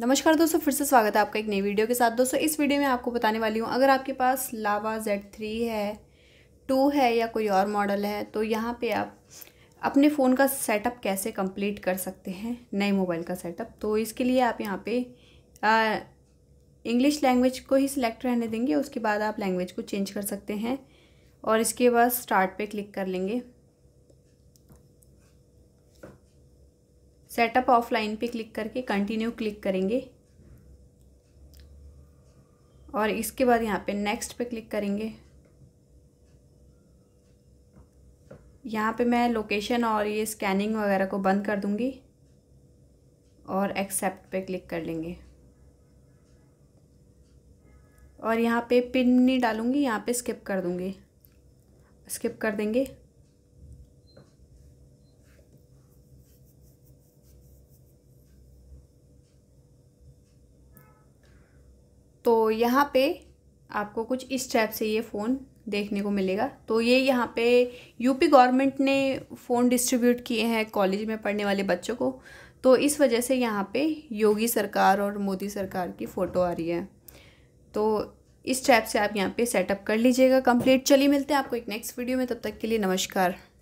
नमस्कार दोस्तों फिर से स्वागत है आपका एक नई वीडियो के साथ दोस्तों इस वीडियो में आपको बताने वाली हूँ अगर आपके पास लावा जेड थ्री है टू है या कोई और मॉडल है तो यहाँ पे आप अपने फ़ोन का सेटअप कैसे कंप्लीट कर सकते हैं नए मोबाइल का सेटअप तो इसके लिए आप यहाँ पे इंग्लिश लैंग्वेज को ही सिलेक्ट रहने देंगे उसके बाद आप लैंग्वेज को चेंज कर सकते हैं और इसके बाद स्टार्ट पे क्लिक कर लेंगे सेटअप ऑफलाइन पे क्लिक करके कंटिन्यू क्लिक करेंगे और इसके बाद यहाँ पे नेक्स्ट पे क्लिक करेंगे यहाँ पे मैं लोकेशन और ये स्कैनिंग वगैरह को बंद कर दूँगी और एक्सेप्ट पे क्लिक कर लेंगे और यहाँ पे पिन नहीं डालूँगी यहाँ पे स्किप कर दूँगी स्किप कर देंगे तो यहाँ पे आपको कुछ इस टाइप से ये फ़ोन देखने को मिलेगा तो ये यहाँ पे यूपी गवर्नमेंट ने फ़ोन डिस्ट्रीब्यूट किए हैं कॉलेज में पढ़ने वाले बच्चों को तो इस वजह से यहाँ पे योगी सरकार और मोदी सरकार की फ़ोटो आ रही है तो इस टाइप से आप यहाँ पे सेटअप कर लीजिएगा कंप्लीट चलिए मिलते हैं आपको एक नेक्स्ट वीडियो में तब तक के लिए नमस्कार